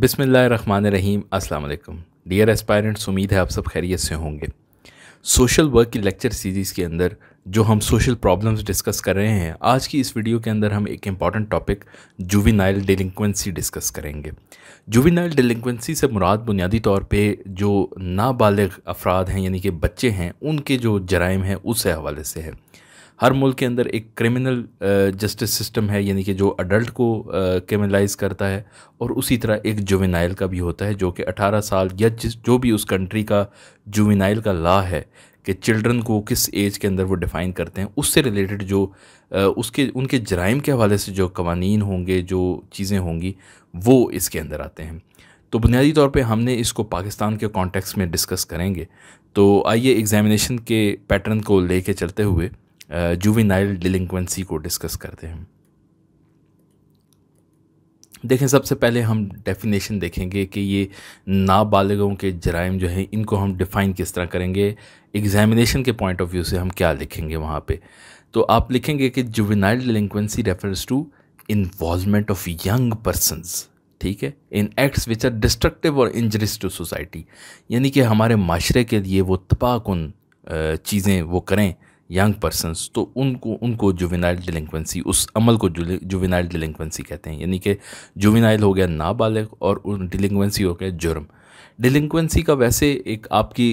बिसमीम रहीम अस्सलाम dear aspirants उम्मीद है आप सब खैरियत से होंगे सोशल वर्क की लेक्चर सीरीज़ के अंदर जो हम सोशल प्रॉब्लम्स डिस्कस कर रहे हैं आज की इस वीडियो के अंदर हम एक important topic juvenile delinquency discuss करेंगे जुविनाइल डिलिंक्वेंसी से मुराद बुनियादी तौर पे जो नाबालिग अफराद हैं यानी कि बच्चे हैं उनके जो जराइम हैं उस हवाले से है हर मुल्क के अंदर एक क्रिमिनल जस्टिस सिस्टम है यानी कि जो अडल्ट को क्रिमिनलाइज करता है और उसी तरह एक जुविनाइल का भी होता है जो कि 18 साल या जिस जो भी उस कंट्री का जुविनाइल का लॉ है कि चिल्ड्रन को किस एज के अंदर वो डिफ़ाइन करते हैं उससे रिलेटेड जो उसके उनके जराइम के हवाले से जो कवानीन होंगे जो चीज़ें होंगी वो इसके अंदर आते हैं तो बुनियादी तौर पे हमने इसको पाकिस्तान के कॉन्टेक्स्ट में डिस्कस करेंगे तो आइए एग्ज़ामिनेशन के पैटर्न को ले चलते हुए जुविनाइल डिलिंक्वेंसी को डिस्कस करते हैं देखें सबसे पहले हम डेफिनेशन देखेंगे कि ये नाबालिगों के जराइम जो हैं इनको हम डिफ़ाइन किस तरह करेंगे एग्जामिनेशन के पॉइंट ऑफ व्यू से हम क्या लिखेंगे वहाँ पे तो आप लिखेंगे कि juvenile delinquency refers to involvement of young persons ठीक है in acts which are destructive और इंजरिस टू सोसाइटी यानी कि हमारे माशरे के लिए वो तपाकुन चीज़ें वो करें यंग पर्सनस तो उनको उनको जुविनाइल डिलिंक्वेंसी उस अमल को जुविनाइल डिलिंक्वेंसी कहते हैं यानी कि जुविनाइल हो गया नाबालिग और उन डिलिंक्वेंसी हो गया जुर्म डिलिंक्वेंसी का वैसे एक आपकी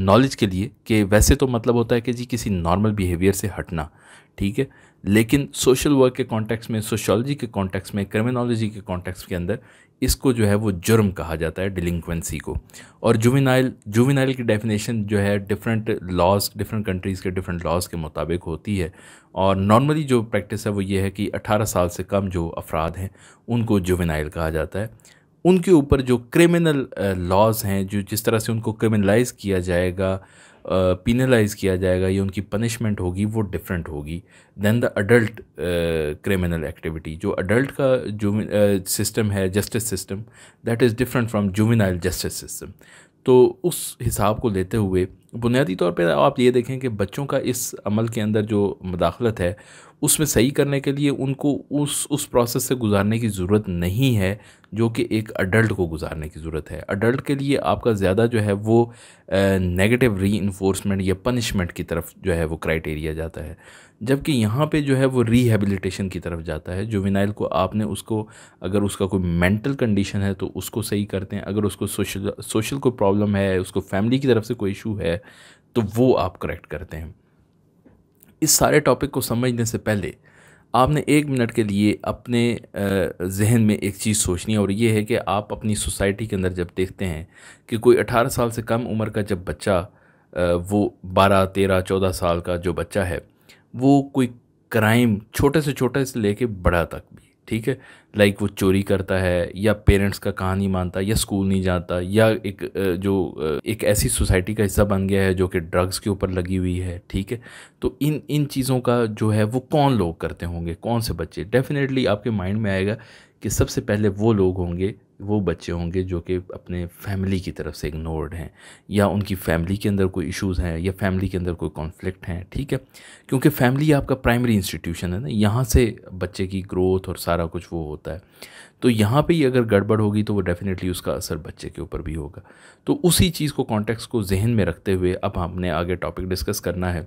नॉलेज के लिए कि वैसे तो मतलब होता है कि जी किसी नॉर्मल बिहेवियर से हटना ठीक है लेकिन सोशल वर्क के कॉन्टेक्स्ट में सोशोलॉजी के कॉन्टेक्स्ट में क्रिमिनोलॉजी के कॉन्टेक्स्ट के अंदर इसको जो है वो जुर्म कहा जाता है डिलिंक्वेंसी को और जुविनाइल जुविनाइल की डेफिनेशन जो है डिफरेंट लॉज डिफरेंट कंट्रीज़ के डिफरेंट लॉज के मुताबिक होती है और नॉर्मली जो प्रैक्टिस है वो ये है कि 18 साल से कम जो अफराद हैं उनको जुविनाइल कहा जाता है उनके ऊपर जो क्रिमिनल लॉज हैं जो जिस तरह से उनको क्रिमिनलाइज किया जाएगा पिनलाइज किया जाएगा या उनकी पनिशमेंट होगी वो डिफरेंट होगी than the adult criminal activity जो अडल्ट का जो सिस्टम है justice system that is different from juvenile justice system तो उस हिसाब को लेते हुए बुनियादी तौर पर आप ये देखें कि बच्चों का इस अमल के अंदर जो मदाखलत है उसमें सही करने के लिए उनको उस उस प्रोसेस से गुजारने की ज़रूरत नहीं है जो कि एक अडल्ट को गुजारने की ज़रूरत है अडल्ट के लिए आपका ज़्यादा जो है वो नेगेटिव री इन्फोर्समेंट या पनिशमेंट की तरफ जो है वो क्राइटेरिया जाता है जबकि यहाँ पे जो है वो रीहेबिलिटेशन की तरफ जाता है जो विनाइल को आपने उसको अगर उसका कोई मेंटल कंडीशन है तो उसको सही करते हैं अगर उसको सोशल सोशल कोई प्रॉब्लम है उसको फैमिली की तरफ से कोई इशू है तो वो आप करेक्ट करते हैं इस सारे टॉपिक को समझने से पहले आपने एक मिनट के लिए अपने जहन में एक चीज़ सोचनी है और ये है कि आप अपनी सोसाइटी के अंदर जब देखते हैं कि कोई 18 साल से कम उम्र का जब बच्चा वो 12, 13, 14 साल का जो बच्चा है वो कोई क्राइम छोटे से छोटे से लेके बड़ा तक भी ठीक है लाइक like वो चोरी करता है या पेरेंट्स का कहा नहीं मानता या स्कूल नहीं जाता या एक जो एक ऐसी सोसाइटी का हिस्सा बन गया है जो कि ड्रग्स के ऊपर लगी हुई है ठीक है तो इन इन चीज़ों का जो है वो कौन लोग करते होंगे कौन से बच्चे डेफिनेटली आपके माइंड में आएगा कि सबसे पहले वो लोग होंगे वो बच्चे होंगे जो कि अपने फैमिली की तरफ से इग्नोर्ड हैं या उनकी फैमिली के अंदर कोई इश्यूज़ हैं या फैमिली के अंदर कोई कॉन्फ्लिक्ट हैं ठीक है क्योंकि फैमिली आपका प्राइमरी इंस्टीट्यूशन है ना यहाँ से बच्चे की ग्रोथ और सारा कुछ वो होता है तो यहाँ पे ही अगर गड़बड़ होगी तो वो डेफ़िनेटली उसका असर बच्चे के ऊपर भी होगा तो उसी चीज़ को कॉन्टेक्स को जहन में रखते हुए अब हमने आगे टॉपिक डिस्कस करना है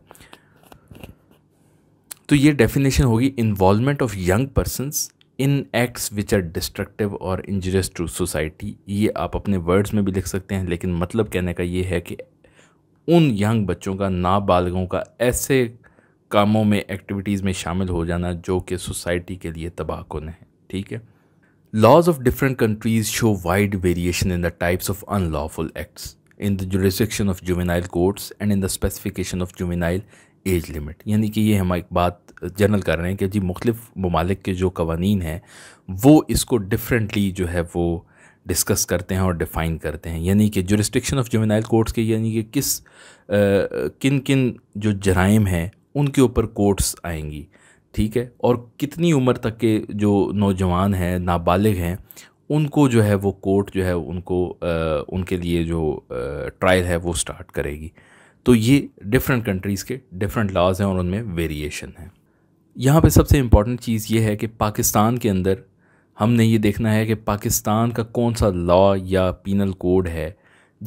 तो ये डेफिनेशन होगी involvement of young persons in acts which are destructive और इंजरियस टू सोसाइटी ये आप अपने वर्ड्स में भी लिख सकते हैं लेकिन मतलब कहने का ये है कि उन यंग बच्चों का नाबालगों का ऐसे कामों में एक्टिविटीज़ में शामिल हो जाना जो कि सोसाइटी के लिए तबाह कन है ठीक है laws of different countries show wide variation in the types of unlawful acts in the jurisdiction of juvenile courts and in the specification of juvenile age limit यानी कि ये हम एक बात जनरल कर रहे हैं कि जी मुख्तफ ममालिक के जो कवानीन हैं वो इसको डिफरेंटली जो है वो डिस्कस करते हैं और डिफ़ाइन करते हैं यानी कि जुरिस्टिक्शन ऑफ जमेनाइल कोर्ट्स के यानी कि किस आ, किन किन जो जराइम हैं उनके ऊपर कोर्ट्स आएंगी ठीक है और कितनी उम्र तक के जो नौजवान हैं नाबालिग हैं उनको जो है वो कोर्ट जो है उनको आ, उनके लिए जो ट्रायल है वो स्टार्ट करेगी तो ये डिफरेंट कंट्रीज़ के डिफरेंट लॉज हैं और उनमें वेरिएशन है यहाँ पे सबसे इम्पॉर्टेंट चीज़ ये है कि पाकिस्तान के अंदर हमने ये देखना है कि पाकिस्तान का कौन सा लॉ या पीनल कोड है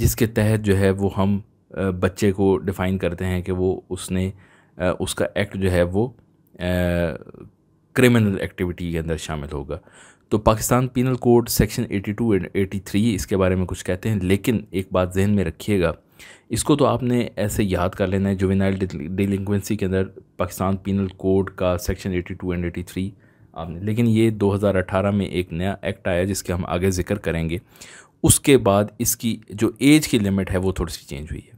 जिसके तहत जो है वो हम बच्चे को डिफ़ाइन करते हैं कि वो उसने उसका एक्ट जो है वो क्रिमिनल एक्टिविटी के अंदर शामिल होगा तो Pakistan penal code section 82 and 83 इसके बारे में कुछ कहते हैं लेकिन एक बात जहन में रखिएगा इसको तो आपने ऐसे याद कर लेना है जुवेनाइल डिलिंक्वेंसी के अंदर पाकिस्तान पिनल कोड का सेक्शन 82 एंड 83 आपने लेकिन ये 2018 में एक नया एक्ट आया जिसके हम आगे ज़िक्र करेंगे उसके बाद इसकी जो एज की लिमिट है वो थोड़ी सी चेंज हुई है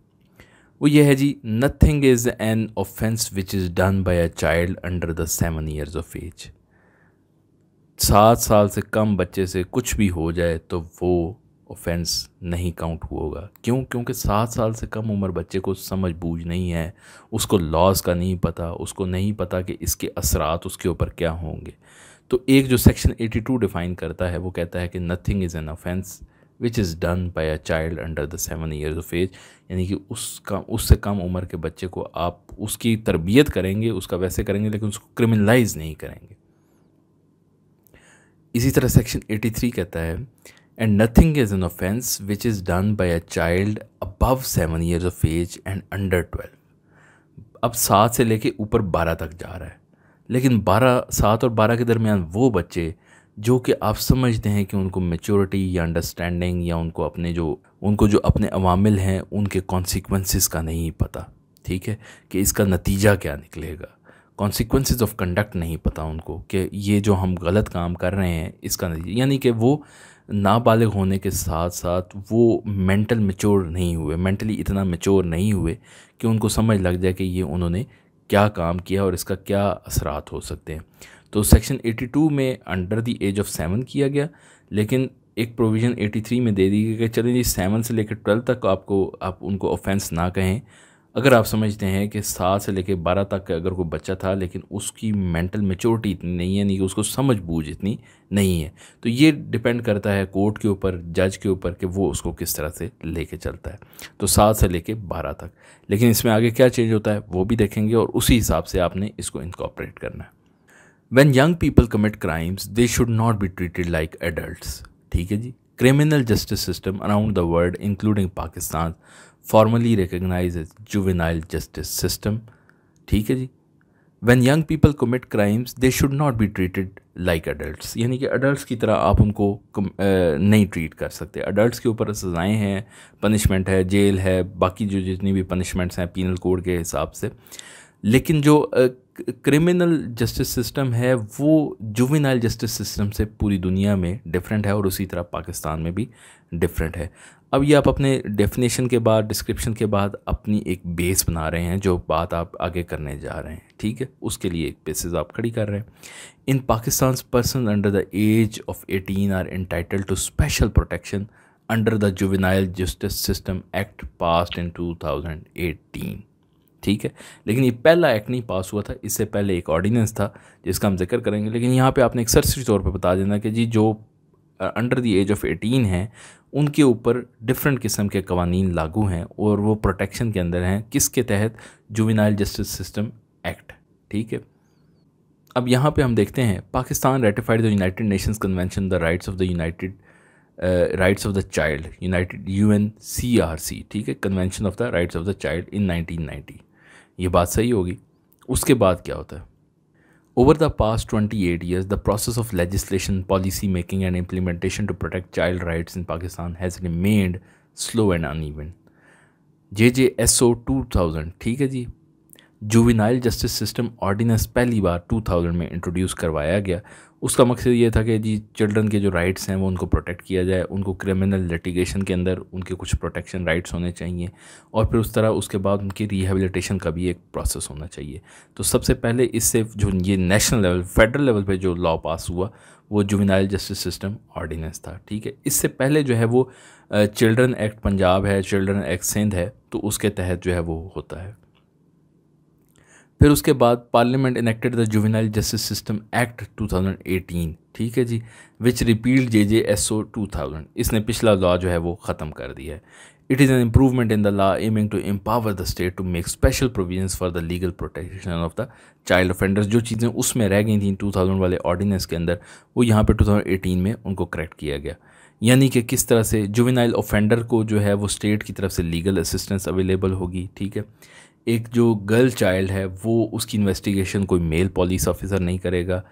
वो ये है जी nothing is an offence which is done by a child under the seven years of age सात साल से कम बच्चे से कुछ भी हो जाए तो वो ऑफेंस नहीं काउंट होगा क्यों क्योंकि सात साल से कम उम्र बच्चे को समझ बूझ नहीं है उसको लॉस का नहीं पता उसको नहीं पता कि इसके असरात उसके ऊपर क्या होंगे तो एक जो सेक्शन 82 डिफ़ाइन करता है वो कहता है कि nothing is an offence which is done by a child under the seven years of age यानी कि उसका उससे कम उम्र के बच्चे को आप उसकी तरबियत करेंगे उसका वैसे करेंगे लेकिन उसको क्रिमिनलाइज नहीं करेंगे इसी तरह सेक्शन 83 कहता है and nothing is an offence which is done by a child above seven years of age and under twelve अब सात से लेके ऊपर बारह तक जा रहा है लेकिन बारह सात और बारह के दरमियान वो बच्चे जो कि आप समझते हैं कि उनको मेच्योरिटी या अंडरस्टैंडिंग या उनको अपने जो उनको जो अपने अवामिल हैं उनके कॉन्सिक्वेंसिस का नहीं पता ठीक है कि इसका नतीजा क्या निकलेगा कॉन्सिक्वेंस ऑफ कंडक्ट नहीं पता उनको कि ये जो हम गलत काम कर रहे हैं इसका नतीजा यानी कि वो नाबालिग होने के साथ साथ वो मेंटल मेच्योर नहीं हुए मेंटली इतना मेचोर नहीं हुए कि उनको समझ लग जाए कि ये उन्होंने क्या काम किया और इसका क्या असरात हो सकते हैं तो सेक्शन 82 में under the age of seven किया गया लेकिन एक प्रोविज़न 83 में दे दी गई कि चलें जी सेवन से लेकर ट्वेल्व तक आपको आप उनको ऑफेंस ना कहें अगर आप समझते हैं कि सात से लेकर बारह तक का अगर कोई बच्चा था लेकिन उसकी मेंटल मेच्योरिटी इतनी नहीं है नहीं कि उसको समझ बूझ इतनी नहीं है तो ये डिपेंड करता है कोर्ट के ऊपर जज के ऊपर कि वो उसको किस तरह से लेके चलता है तो सात से लेके बारह तक लेकिन इसमें आगे क्या चेंज होता है वो भी देखेंगे और उसी हिसाब से आपने इसको इनकॉपरेट करना है when young people commit crimes they should not be treated like adult ठीक है जी criminal justice system around the world including Pakistan formally recognized as juvenile justice system ठीक है जी when young people commit crimes they should not be treated like adults यानी कि adults की तरह आप उनको नहीं treat कर सकते adults के ऊपर सज़ाएं हैं punishment है जेल है बाकी जो जितनी भी punishments हैं penal code के हिसाब से लेकिन जो क्रिमिनल जस्टिस सिस्टम है वो जुवेनाइल जस्टिस सिस्टम से पूरी दुनिया में डिफरेंट है और उसी तरह पाकिस्तान में भी डिफरेंट है अब ये आप अपने डेफिनेशन के बाद डिस्क्रिप्शन के बाद अपनी एक बेस बना रहे हैं जो बात आप आगे करने जा रहे हैं ठीक है उसके लिए एक बेसिस आप खड़ी कर रहे हैं in Pakistan person under the age of eighteen are entitled to special protection under the juvenile justice system act pass in eighteen ठीक है लेकिन ये पहला एक्ट नहीं पास हुआ था इससे पहले एक ऑर्डिनेंस था जिसका हम जिक्र करेंगे लेकिन यहाँ पे आपने एक सरसरी तौर पे बता देना कि जी जो under the age of eighteen है उनके ऊपर डिफरेंट किस्म के कवानीन लागू हैं और वो प्रोटेक्शन के अंदर हैं किसके तहत जुविनाइल जस्टिस सिस्टम एक्ट ठीक है अब यहाँ पे हम देखते हैं Pakistan ratified the United Nations convention the rights of the United rights of the child United UNCRC ठीक है convention of the rights of the child in 1990 ये बात सही होगी उसके बाद क्या होता है over the past twenty eight years the process of legislation policy making and implementation to protect child rights in Pakistan has remained slow and uneven J J S O two thousand ठीक है जी juvenile justice system ordinance पहली बार 2000 में introduce करवाया गया उसका मकसद ये था कि जी चिल्ड्रन के जो राइट्स हैं वो उनको प्रोटेक्ट किया जाए उनको क्रिमिनल लिटिगेशन के अंदर उनके कुछ प्रोटेक्शन राइट्स होने चाहिए और फिर उस तरह उसके बाद उनकी रिहेबिलिटेशन का भी एक प्रोसेस होना चाहिए तो सबसे पहले इससे जो ये नेशनल लेवल फेडरल लेवल पर जो लॉ पास हुआ वो जुविनाइल जस्टिस सिस्टम ऑर्डिनेंस था ठीक है इससे पहले जो है वो चिल्ड्रन एक्ट पंजाब है चिल्ड्रन एक्ट सिंध है तो उसके तहत जो है वो होता है फिर उसके बाद parliament enacted the juvenile justice system act 2018 ठीक है जी which repealed J J S O two इसने पिछला लॉ जो है वो ख़त्म कर दिया है it is an improvement in the law aiming to empower the state to make special provision for the legal protection of the child offenders जो चीज़ें उसमें रह गई थी थाउजेंड वाले ऑर्डिनेंस के अंदर वो यहाँ थाउजेंड एटीन में उनको करेक्ट किया गया यानी कि किस तरह से जुवेनाइल ऑफेंडर को जो है वो स्टेट की तरफ से लीगल असिस्टेंस अवेलेबल होगी ठीक है एक जो गर्ल चाइल्ड है वो उसकी इन्वेस्टिगेशन कोई मेल पुलिस ऑफिसर नहीं करेगा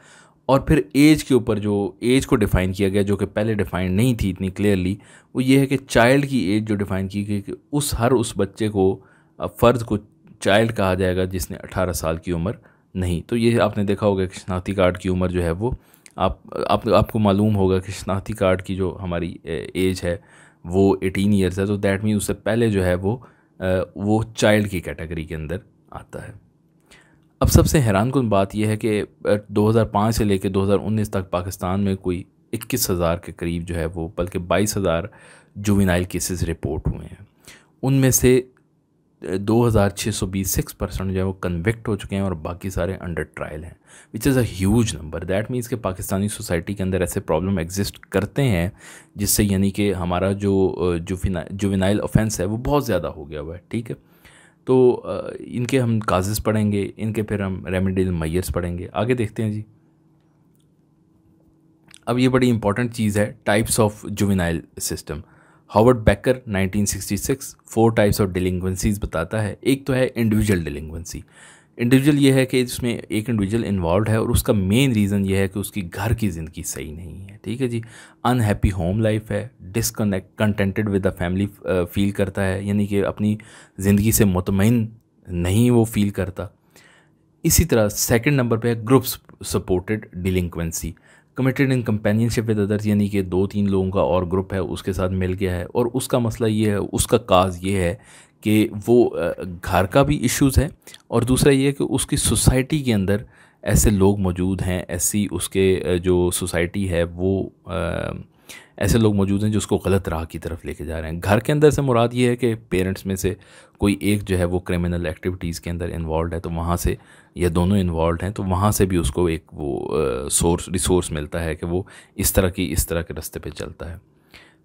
और फिर एज के ऊपर जो एज को डिफ़ाइन किया गया जो कि पहले डिफ़ाइन नहीं थी इतनी क्लियरली वो ये है कि चाइल्ड की एज जो डिफ़ाइन की गई कि उस हर उस बच्चे को फ़र्द को चाइल्ड कहा जाएगा जिसने 18 साल की उम्र नहीं तो ये आपने देखा होगा कि शनाख्ती कार्ड की उम्र जो है वो आप, आप आपको मालूम होगा कि शनाख्ती कार्ड की जो हमारी एज है वो एटीन ईयर्स है तो दैट मीन उससे पहले जो है वो वो चाइल्ड की कैटेगरी के अंदर आता है अब सबसे हैरान कन बात यह है कि 2005 से लेकर 2019 तक पाकिस्तान में कोई इक्कीस हज़ार के करीब जो है वो बल्कि बाईस हज़ार जुविनाइल केसेस रिपोर्ट हुए हैं उनमें से दो हज़ार छः सौ बीस सिक्स परसेंट जो है वो कन्विक्ट हो चुके हैं और बाकी सारे अंडर ट्रायल हैं which is a huge number that means कि पाकिस्तानी सोसाइटी के अंदर ऐसे प्रॉब्लम एग्जिस्ट करते हैं जिससे यानी कि हमारा जो जो फिना विनाइल ऑफेंस है वो बहुत ज़्यादा हो गया हुआ है ठीक है तो इनके हम काजेस पढ़ेंगे इनके फिर हम रेमेडियल मैयर्स पढ़ेंगे आगे देखते हैं जी अब ये बड़ी इंपॉर्टेंट चीज़ है types of juvenile system Howard Becker 1966 four types of delinquencies बताता है एक तो है इंडिविजुअल डिलिंगवेंसी इंडिविजुअल ये है कि इसमें एक इंडिविजुअल इन्वॉल्व है और उसका मेन रीज़न ये है कि उसकी घर की ज़िंदगी सही नहीं है ठीक है जी अनहैप्पी होम लाइफ है disconnect contented with the family feel करता है यानी कि अपनी ज़िंदगी से मुतमिन नहीं वो फील करता इसी तरह सेकंड नंबर पे है group supported delinquency committed in companionship with others यानी कि दो तीन लोगों का और ग्रुप है उसके साथ मिल गया है और उसका मसला ये है उसका काज ये है कि वो घर का भी इश्यूज़ है और दूसरा ये है कि उसकी सोसाइटी के अंदर ऐसे लोग मौजूद हैं ऐसी उसके जो सोसाइटी है वो ऐसे लोग मौजूद हैं जो उसको गलत राह की तरफ लेके जा रहे हैं घर के अंदर से मुराद ये है कि पेरेंट्स में से कोई एक जो है वो क्रिमिनल एक्टिविटीज़ के अंदर इन्वॉल्व है तो वहाँ से या दोनों इन्वॉल्व हैं तो वहाँ से भी उसको एक वो सोर्स रिसोर्स मिलता है कि वो इस तरह की इस तरह के रास्ते पर चलता है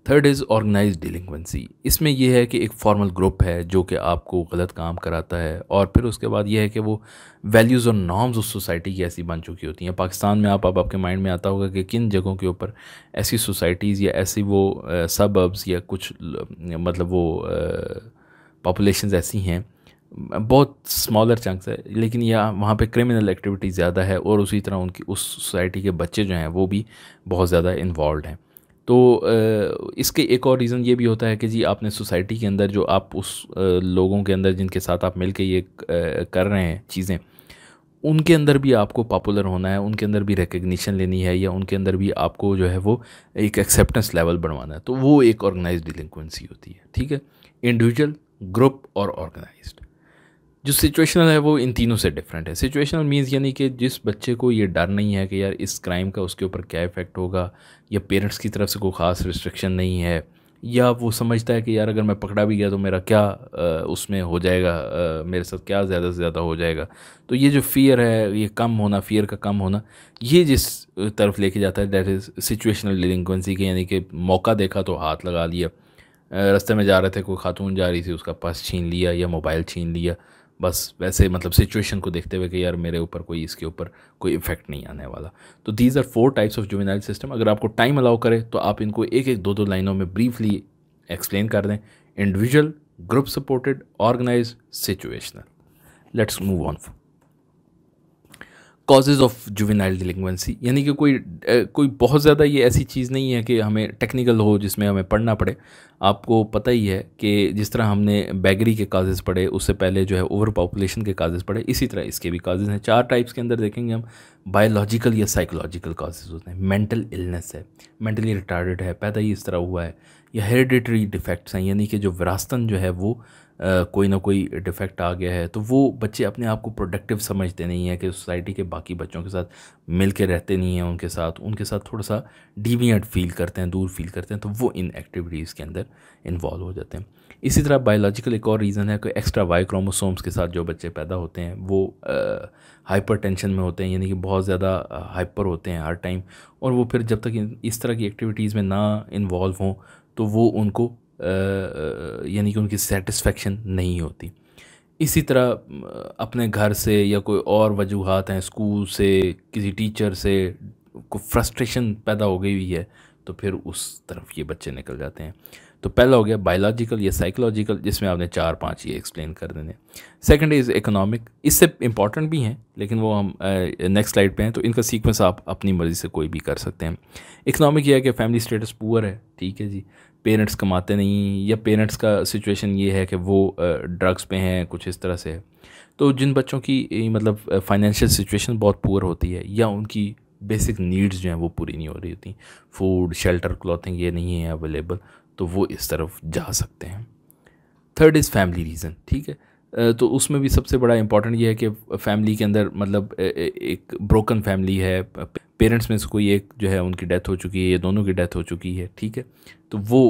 थर्ड इज़ ऑर्गेनाइज डिलिंगवेंसी इसमें यह है कि एक फॉर्मल ग्रुप है जो कि आपको गलत काम कराता है और फिर उसके बाद यह है कि वो वैल्यूज़ और नॉर्म्स उस सोसाइटी की ऐसी बन चुकी होती हैं पाकिस्तान में आप अब आपके माइंड में आता होगा कि किन जगहों के ऊपर ऐसी सोसाइटीज़ या ऐसी वो सबअब्स या कुछ मतलब वो पॉपुलेशन ऐसी हैं बहुत स्मॉलर चंक्स है लेकिन यह वहाँ पे क्रिमिनल एक्टिविटी ज़्यादा है और उसी तरह उनकी उस सोसाइटी के बच्चे जो हैं वो भी बहुत ज़्यादा इन्वॉल्व हैं तो इसके एक और रीज़न ये भी होता है कि जी आपने सोसाइटी के अंदर जो आप उस लोगों के अंदर जिनके साथ आप मिल के ये कर रहे हैं चीज़ें उनके अंदर भी आपको पॉपुलर होना है उनके अंदर भी रिकग्निशन लेनी है या उनके अंदर भी आपको जो है वो एक एक्सेप्टेंस लेवल बढ़वाना है तो वो एक ऑर्गेनाइज डिलिंक्वेंसी होती है ठीक है इंडिविजुअल ग्रुप और ऑर्गेनाइज्ड जो सिचुएशनल है वो इन तीनों से डिफरेंट है सिचुएशनल मीन्स यानी कि जिस बच्चे को ये डर नहीं है कि यार इस क्राइम का उसके ऊपर क्या इफ़ेक्ट होगा या पेरेंट्स की तरफ से कोई ख़ास रिस्ट्रिक्शन नहीं है या वो समझता है कि यार अगर मैं पकड़ा भी गया तो मेरा क्या उसमें हो जाएगा मेरे साथ क्या ज़्यादा से ज़्यादा हो जाएगा तो ये जो फियर है ये कम होना फियर का कम होना ये जिस तरफ लेके जाता है दैट इज़ सिचुएशनल डिलिंक्वेंसी के यानी कि मौका देखा तो हाथ लगा लिया रास्ते में जा रहे थे कोई खातून जा रही थी उसका पर्स छीन लिया या मोबाइल छीन लिया बस वैसे मतलब सिचुएशन को देखते हुए कि यार मेरे ऊपर कोई इसके ऊपर कोई इफेक्ट नहीं आने वाला तो these are four types of juvenile system अगर आपको टाइम अलाउ करे तो आप इनको एक एक दो दो लाइनों में ब्रीफली एक्सप्लेन कर दें individual group supported organize situational let's move on causes of juvenile delinquency यानी कि कोई कोई बहुत ज़्यादा ये ऐसी चीज़ नहीं है कि हमें टेक्निकल हो जिसमें हमें पढ़ना पड़े आपको पता ही है कि जिस तरह हमने बैगरी के काजेज़ पढ़े उससे पहले जो है ओवर पॉपुलेशन के काजेज़ पढ़े इसी तरह इसके भी काजेज़ हैं चार टाइप्स के अंदर देखेंगे हम बायोलॉजिकल या साइकोलॉजिकल काजेज़ होते हैं मेंटल इलनेस है मेंटली रिटार्डेड है पैदा ही इस तरह हुआ है या हेरिडिटरी डिफेक्ट्स हैं यानी कि जो विरासतन जो है वो कोई ना कोई डिफेक्ट आ गया है तो वो बच्चे अपने आप को प्रोडक्टिव समझते नहीं हैं कि सोसाइटी के बाकी बच्चों के साथ मिल के रहते नहीं हैं उनके साथ उनके साथ थोड़ा सा डीवियट फील करते हैं दूर फील करते हैं तो वो इन एक्टिविटीज़ के अंदर इन्वॉल्व हो जाते हैं इसी तरह बायोलॉजिकल एक और रीज़न है कि एक्स्ट्रा वाई क्रोमोसोम्स के साथ जो बच्चे पैदा होते हैं वो हाइपर टेंशन में होते हैं यानी कि बहुत ज़्यादा हाइपर होते हैं हर टाइम और वो फिर जब तक इस तरह की एक्टिविटीज़ में ना इन्वॉल्व हों तो वो उनको यानी कि उनकी सेटिस्फेक्शन नहीं होती इसी तरह अपने घर से या कोई और वजूहत हैं स्कूल से किसी टीचर से को फ्रस्ट्रेशन पैदा हो गई हुई है तो फिर उस तरफ ये बच्चे निकल जाते हैं तो पहला हो गया बायोलॉजिकल या साइकोलॉजिकल जिसमें आपने चार पाँच ये एक्सप्लेन कर देने सेकेंड इज़ इकोनॉमिक इससे इंपॉर्टेंट भी हैं लेकिन वो हम नेक्स्ट स्लाइड पे हैं तो इनका सीक्वेंस आप अपनी मर्ज़ी से कोई भी कर सकते हैं इकोनॉमिक यह है कि फैमिली स्टेटस पुअर है ठीक है जी पेरेंट्स कमाते नहीं या पेरेंट्स का सिचुएशन ये है कि वो ड्रग्स पे हैं कुछ इस तरह से है तो जिन बच्चों की मतलब फाइनेंशियल सिचुएशन बहुत पुअर होती है या उनकी बेसिक नीड्स जो हैं वो पूरी नहीं हो रही होती फूड शेल्टर क्लॉथिंग ये नहीं है अवेलेबल तो वो इस तरफ जा सकते हैं थर्ड इज़ फैमिली रीज़न ठीक है तो उसमें भी सबसे बड़ा इंपॉर्टेंट ये है कि फैमिली के अंदर मतलब एक ब्रोकन फैमिली है पेरेंट्स में से कोई एक जो है उनकी डेथ हो चुकी है या दोनों की डेथ हो चुकी है ठीक है तो वो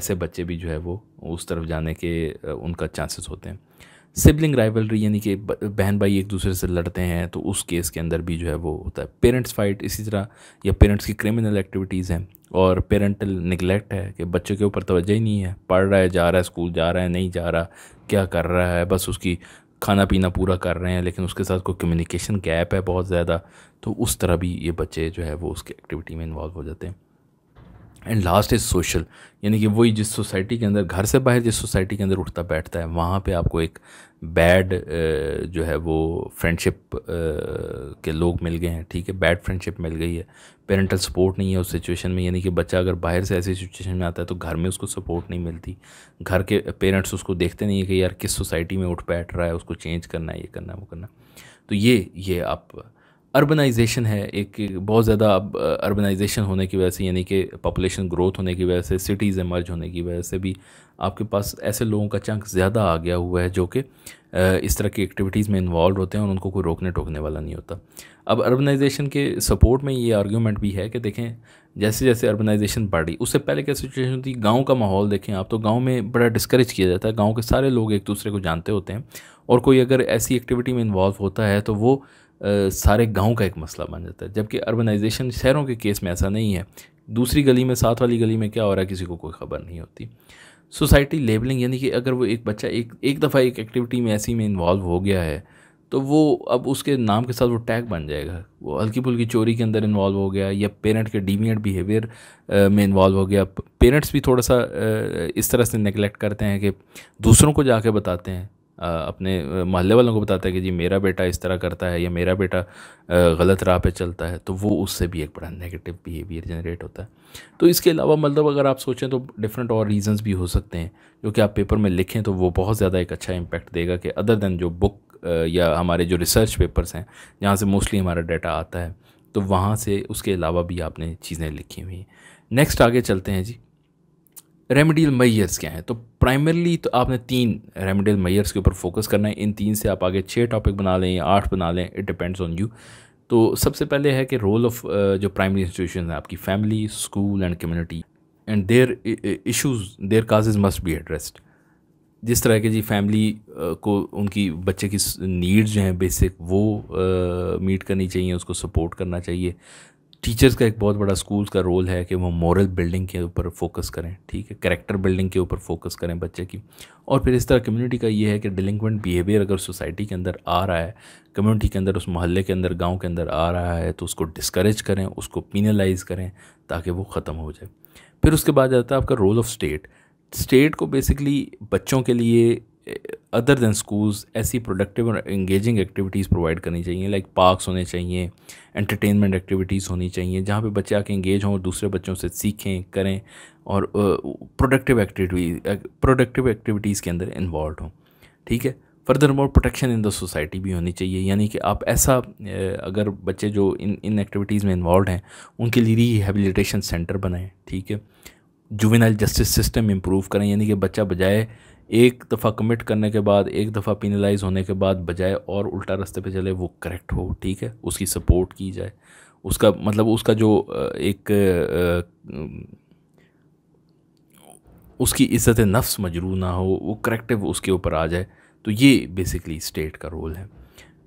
ऐसे बच्चे भी जो है वो उस तरफ जाने के उनका चांसेस होते हैं सिबलिंग राइवलरी यानी कि बहन भाई एक दूसरे से लड़ते हैं तो उस केस के अंदर भी जो है वो होता है पेरेंट्स फाइट इसी तरह या पेरेंट्स की क्रिमिनल एक्टिविटीज़ हैं और पेरेंटल निगलेक्ट है कि बच्चे के ऊपर तोज्जह ही नहीं है पढ़ रहा है जा रहा है स्कूल जा रहा है नहीं जा रहा क्या कर रहा है बस उसकी खाना पीना पूरा कर रहे हैं लेकिन उसके साथ कोई कम्युनिकेशन गैप है बहुत ज़्यादा तो उस तरह भी ये बच्चे जो है वो उसकी एक्टिविटी में इन्वॉल्व हो जाते हैं एंड लास्ट इज़ सोशल यानी कि वही जिस सोसाइटी के अंदर घर से बाहर जिस सोसाइटी के अंदर उठता बैठता है वहाँ पे आपको एक बैड जो है वो फ्रेंडशिप के लोग मिल गए हैं ठीक है बैड फ्रेंडशिप मिल गई है पेरेंटल सपोर्ट नहीं है उस सिचुएशन में यानी कि बच्चा अगर बाहर से ऐसी सिचुएशन में आता है तो घर में उसको सपोर्ट नहीं मिलती घर के पेरेंट्स उसको देखते नहीं है कि यार किस सोसाइटी में उठ बैठ रहा है उसको चेंज करना है ये करना है वो करना तो ये ये आप अर्बनाइजेशन है एक बहुत ज़्यादा अब अर्बनाइजेशन होने की वजह से यानी कि पॉपुलेशन ग्रोथ होने की वजह से सिटीज़ एमर्ज होने की वजह से भी आपके पास ऐसे लोगों का चंक ज़्यादा आ गया हुआ है जो कि इस तरह की एक्टिविटीज़ में इन्वॉल्व होते हैं और उनको कोई रोकने टोकने वाला नहीं होता अब अर्बनाइजेशन के सपोर्ट में ये आर्ग्यूमेंट भी है कि देखें जैसे जैसे अर्बनाइजेशन बढ़ी उससे पहले क्या सिचुएशन होती गाँव का माहौल देखें आप तो गाँव में बड़ा डिस्करेज किया जाता है गाँव के सारे लोग एक दूसरे को जानते होते हैं और कोई अगर ऐसी एक्टिविटी में इन्वॉल्व होता है तो वो सारे गांव का एक मसला बन जाता है जबकि अर्बनाइजेशन शहरों के केस में ऐसा नहीं है दूसरी गली में साथ वाली गली में क्या हो रहा है किसी को कोई खबर नहीं होती सोसाइटी लेबलिंग यानी कि अगर वो एक बच्चा एक एक दफ़ा एक एक्टिविटी में ऐसी में इन्वॉल्व हो गया है तो वो अब उसके नाम के साथ वो टैग बन जाएगा वो हल्की फुल्की चोरी के अंदर इन्वॉल्व हो गया या पेरेंट के डीवियंट बिहेवियर में इन्वॉल्व हो गया पेरेंट्स भी थोड़ा सा इस तरह से नेगलेक्ट करते हैं कि दूसरों को जाके बताते हैं अपने मोहल्ले वालों को बताता है कि जी मेरा बेटा इस तरह करता है या मेरा बेटा गलत राह पे चलता है तो वो उससे भी एक बड़ा नेगेटिव बिहेवियर जनरेट होता है तो इसके अलावा मतलब अगर आप सोचें तो डिफरेंट और रीजंस भी हो सकते हैं जो कि आप पेपर में लिखें तो वो बहुत ज़्यादा एक अच्छा इम्पैक्ट देगा कि अदर देन जो बुक या हमारे जो रिसर्च पेपर्स हैं जहाँ से मोस्टली हमारा डाटा आता है तो वहाँ से उसके अलावा भी आपने चीज़ें लिखी हुई हैं नेक्स्ट आगे चलते हैं जी रेमेडियल मैयर्स क्या हैं तो प्राइमरली तो आपने तीन रेमेडियल मैयर्स के ऊपर फोकस करना है इन तीन से आप आगे छः टॉपिक बना लें या आठ बना लें इट डिपेंड्स ऑन यू तो सबसे पहले है कि रोल ऑफ uh, जो प्राइमरी इंस्टीट्यूशन है आपकी family school and community and their issues their causes must be addressed जिस तरह के जी फैमिली uh, को उनकी बच्चे की नीड्स जो हैं बेसिक वो मीट uh, करनी चाहिए उसको सपोर्ट करना चाहिए टीचर्स का एक बहुत बड़ा स्कूल का रोल है कि वो मॉरल बिल्डिंग के ऊपर फोकस करें ठीक है करेक्टर बिल्डिंग के ऊपर फोकस करें बच्चे की और फिर इस तरह कम्युनिटी का ये है कि डिलिंक्वेंट बिहेवियर अगर सोसाइटी के अंदर आ रहा है कम्युनिटी के अंदर उस मोहल्ले के अंदर गांव के अंदर आ रहा है तो उसको डिस्करेज करें उसको पीनलाइज करें ताकि वो ख़त्म हो जाए फिर उसके बाद जाता है आपका रोल ऑफ स्टेट स्टेट को बेसिकली बच्चों के लिए अदर देन स्कूल्स ऐसी प्रोडक्टिव और इंगेजिंग एक्टिविटीज़ प्रोवाइड करनी चाहिए लाइक पार्क्स होने चाहिए एंटरटेनमेंट एक्टिविटीज़ होनी चाहिए जहाँ पे बच्चे आके इंगेज हों और दूसरे बच्चों से सीखें करें और प्रोडक्टिव एक्टिविटी प्रोडक्टिव एक्टिविटीज़ के अंदर इन्वॉल्व हों ठीक है further more protection in the society भी होनी चाहिए यानी कि आप ऐसा अगर बच्चे जो इन इन एक्टिविटीज़ में इन्वॉल्व हैं उनके लिए रिहेबिलिटेशन सेंटर बनाएँ ठीक है जुवेनाइल जस्टिस सिस्टम इम्प्रूव करें यानी कि बच्चा बजाय एक दफ़ा कमिट करने के बाद एक दफ़ा पिनलाइज होने के बाद बजाय और उल्टा रास्ते पे चले वो करेक्ट हो ठीक है उसकी सपोर्ट की जाए उसका मतलब उसका जो एक उसकी इज़्ज़त नफ्स मजरू ना हो वो करेक्टिव उसके ऊपर आ जाए तो ये बेसिकली स्टेट का रोल है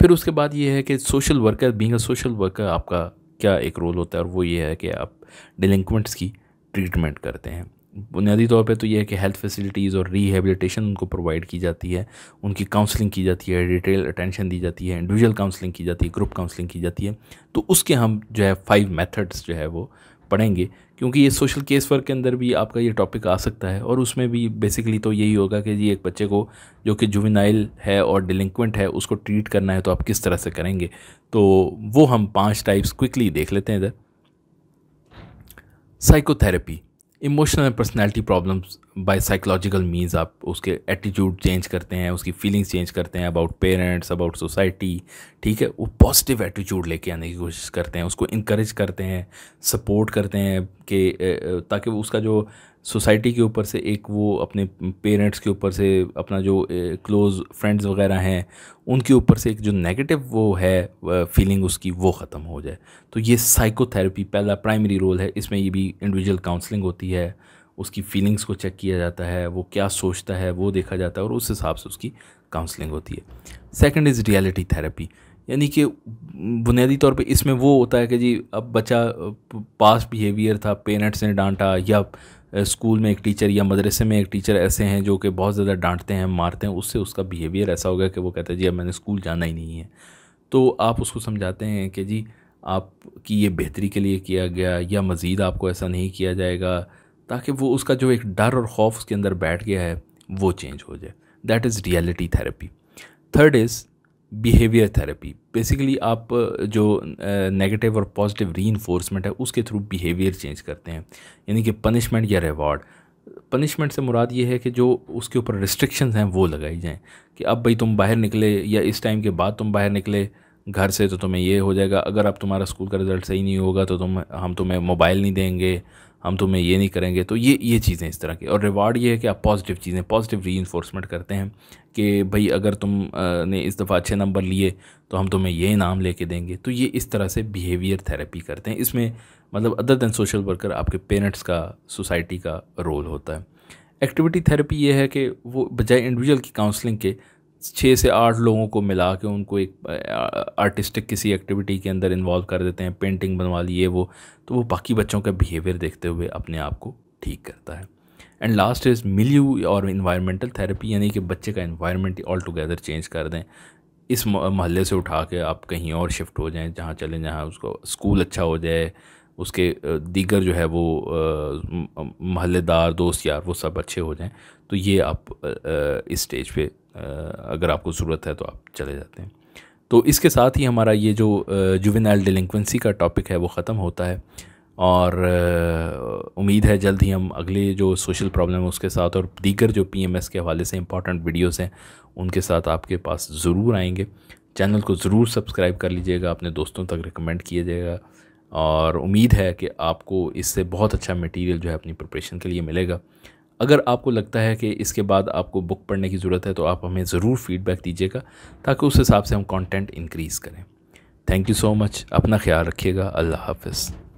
फिर उसके बाद ये है कि social worker being social worker आपका क्या एक रोल होता है और वो ये है कि आप डिलिंकमेंट्स की ट्रीटमेंट करते हैं बुनियादी तौर पे तो ये है कि हेल्थ फैसिलिटीज़ और रिहेबिलिटेशन उनको प्रोवाइड की जाती है उनकी काउंसलिंग की जाती है डिटेल अटेंशन दी जाती है इंडिविजुअल काउंसलिंग की जाती है ग्रुप काउंसलिंग की जाती है तो उसके हम जो है फाइव मेथड्स जो है वो पढ़ेंगे क्योंकि ये सोशल केस वर्क के अंदर भी आपका ये टॉपिक आ सकता है और उसमें भी बेसिकली तो यही होगा कि जी एक बच्चे को जो कि जुविनाइल है और डिलिंक्वेंट है उसको ट्रीट करना है तो आप किस तरह से करेंगे तो वो हम पांच टाइप्स क्विकली देख लेते हैं इधर psychotherapy emotional and personality problems by psychological means आप उसके एटीट्यूड चेंज करते हैं उसकी फीलिंग्स चेंज करते हैं अबाउट पेरेंट्स अबाउट सोसाइटी ठीक है वो पॉजिटिव एटीट्यूड लेके आने की कोशिश करते हैं उसको इनक्रेज करते हैं सपोर्ट करते हैं कि ताकि उसका जो सोसाइटी के ऊपर से एक वो अपने पेरेंट्स के ऊपर से अपना जो क्लोज़ फ्रेंड्स वगैरह हैं उनके ऊपर से एक जो नेगेटिव वो है फीलिंग उसकी वो ख़त्म हो जाए तो ये साइकोथेरेपी पहला प्राइमरी रोल है इसमें ये भी इंडिविजुअल काउंसलिंग होती है उसकी फीलिंग्स को चेक किया जाता है वो क्या सोचता है वो देखा जाता है और उस हिसाब से उसकी काउंसलिंग होती है सेकेंड इज़ रियलिटी थेरेपी यानी कि बुनियादी तौर पे इसमें वो होता है कि जी अब बच्चा पास्ट बिहेवियर था पेरेंट्स ने डांटा या स्कूल में एक टीचर या मदरसे में एक टीचर ऐसे हैं जो कि बहुत ज़्यादा डांटते हैं मारते हैं उससे उसका बिहेवियर ऐसा हो गया कि वो कहता है जी अब मैंने स्कूल जाना ही नहीं है तो आप उसको समझाते हैं कि जी आपकी ये बेहतरी के लिए किया गया या मज़ीद आपको ऐसा नहीं किया जाएगा ताकि वो उसका जो एक डर और खौफ उसके अंदर बैठ गया है वो चेंज हो जाए that is reality therapy third is behaviour therapy basically आप uh, जो नेगेटिव uh, और पॉजिटिव री है उसके थ्रू बिहेवियर चेंज करते हैं यानी कि पनिशमेंट या रिवॉर्ड पनिशमेंट से मुराद ये है कि जो उसके ऊपर रिस्ट्रिक्शन हैं वो लगाई जाएँ कि अब भाई तुम बाहर निकले या इस टाइम के बाद तुम बाहर निकले घर से तो तुम्हें ये हो जाएगा अगर अब तुम्हारा स्कूल का रिज़ल्ट सही नहीं होगा तो तुम हम तुम्हें मोबाइल नहीं देंगे हम तुम्हें ये नहीं करेंगे तो ये ये चीज़ें इस तरह की और रिवार्ड ये है कि आप पॉजिटिव चीज़ें पॉजिटिव री करते हैं कि भाई अगर तुम ने इस दफ़ा अच्छे नंबर लिए तो हम तुम्हें ये इनाम लेके देंगे तो ये इस तरह से बिहेवियर थेरेपी करते हैं इसमें मतलब अदर दैन सोशल वर्कर आपके पेरेंट्स का सोसाइटी का रोल होता है एक्टिविटी थेरेपी ये है कि वो बजाय इंडिविजुअल की काउंसलिंग के छः से आठ लोगों को मिला के उनको एक आर्टिस्टिक किसी एक्टिविटी के अंदर इन्वॉल्व कर देते हैं पेंटिंग बनवा ली ये वो तो वो बाकी बच्चों का बिहेवियर देखते हुए अपने आप को ठीक करता है एंड लास्ट इज़ मिल्यू और इन्वायरमेंटल थेरेपी यानी कि बच्चे का इन्वायरमेंट ऑल टुगेदर चेंज कर दें इस महल्ले से उठा के आप कहीं और शिफ्ट हो जाएं जहाँ चलें जहाँ उसको स्कूल अच्छा हो जाए उसके दीगर जो है वो मोहल्लेदार दोस्त यार वो सब अच्छे हो जाएं तो ये आप इस स्टेज पे अगर आपको ज़रूरत है तो आप चले जाते हैं तो इसके साथ ही हमारा ये जो जुविनाइल डिलिंक्वेंसी का टॉपिक है वो ख़त्म होता है और उम्मीद है जल्द ही हम अगले जो सोशल प्रॉब्लम है उसके साथ और दीगर जो पीएमएस के हवाले से इंपॉर्टेंट वीडियोस हैं उनके साथ आपके पास ज़रूर आएंगे चैनल को ज़रूर सब्सक्राइब कर लीजिएगा अपने दोस्तों तक रिकमेंड कीजिएगा और उम्मीद है कि आपको इससे बहुत अच्छा मटेरियल जो है अपनी प्रिपरेशन के लिए मिलेगा अगर आपको लगता है कि इसके बाद आपको बुक पढ़ने की ज़रूरत है तो आप हमें ज़रूर फीडबैक दीजिएगा ताकि उस हिसाब से हम कंटेंट इंक्रीज़ करें थैंक यू सो मच अपना ख्याल रखिएगा अल्लाह हाफिज़